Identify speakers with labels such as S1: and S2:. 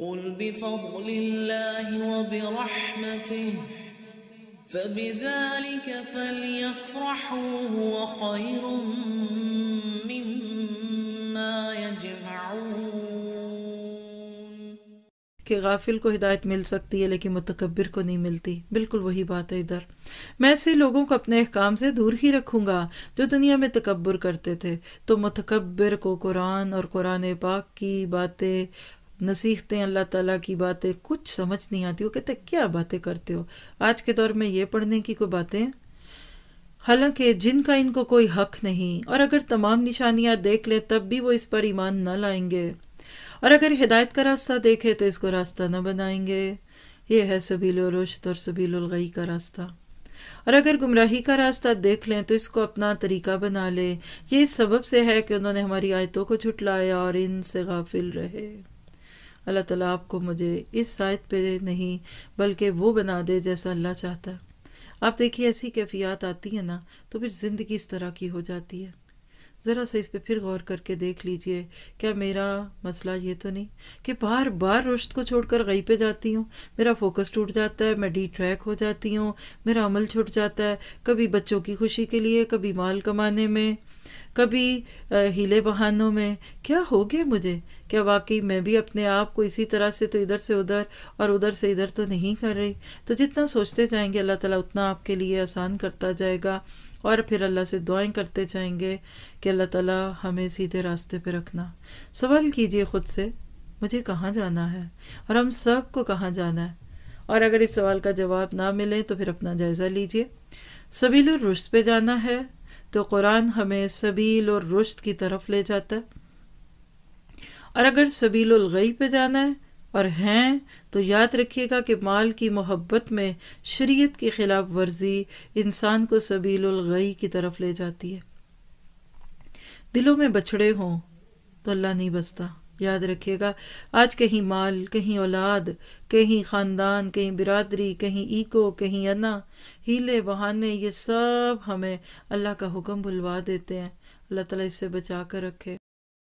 S1: قل بفضل الله وبرحمته فبذلك فليفرحوا هو خير مما يجمعون कि गाफिल को हिदायत मिल सकती है लेकिन मतकबर को नहीं मिलती बिल्कुल वही बात है इधर मैं ऐसे लोगों को अपने अहकाम से दूर ही रखूंगा जो दुनिया में तकबर करते थे तो मुतकबर को कुरान और कुरान पाक की बातें हैं अल्लाह ताला की बातें कुछ समझ नहीं आती वो कहते क्या बातें करते हो आज के दौर में ये पढ़ने की कोई बातें हालांकि जिनका इनको कोई हक नहीं और अगर तमाम निशानियां देख लें तब भी वो इस पर ईमान न लाएंगे और अगर हिदायत का रास्ता देखे तो इसको रास्ता न बनाएंगे ये है सबील रुश्त और सबील गई का रास्ता और अगर गुमराही का रास्ता देख लें तो इसको अपना तरीका बना लें ये इस सबब से है कि उन्होंने हमारी आयतों को छुटलाया और इनसे गाफिल रहे अल्लाह ताला आपको मुझे इस शायद पर नहीं बल्कि वो बना दे जैसा अल्लाह चाहता है आप देखिए ऐसी कैफियत आती है ना तो फिर ज़िंदगी इस तरह की हो जाती है ज़रा सा इस पर फिर गौर करके देख लीजिए क्या मेरा मसला ये तो नहीं कि बार बार रुश्त को छोड़कर गई पे जाती हूँ मेरा फोकस टूट जाता है मैं डी ट्रैक हो जाती हूँ मेरा अमल छूट जाता है कभी बच्चों की खुशी के लिए कभी माल कमाने में कभी हीले बहानों में क्या हो गया मुझे क्या वाकई मैं भी अपने आप को इसी तरह से तो इधर से उधर और उधर से इधर तो नहीं कर रही तो जितना सोचते जाएंगे अल्लाह ताला उतना आपके लिए आसान करता जाएगा और फिर अल्लाह से दुआएं करते जाएंगे कि अल्लाह ताला हमें सीधे रास्ते पे रखना सवाल कीजिए खुद से मुझे कहाँ जाना है और हम सब को कहाँ जाना है और अगर इस सवाल का जवाब ना मिले तो फिर अपना जायज़ा लीजिए सबील रुश्त पे जाना है तो कुरान हमें सबील और रुश्त की तरफ ले जाता है और अगर सबील गई पे जाना है और हैं तो याद रखिएगा कि माल की मोहब्बत में शरीयत की खिलाफ वर्जी इंसान को सबील गई की तरफ ले जाती है दिलों में बछड़े हों तो अल्लाह नहीं बसता याद रखिएगा आज कहीं माल कहीं औलाद कहीं ख़ानदान कहीं बिरादरी कहीं ईको कहीं अना हीले बहाने ये सब हमें अल्लाह का हुक्म बुलवा देते हैं अल्लाह ताला इससे बचा कर रखे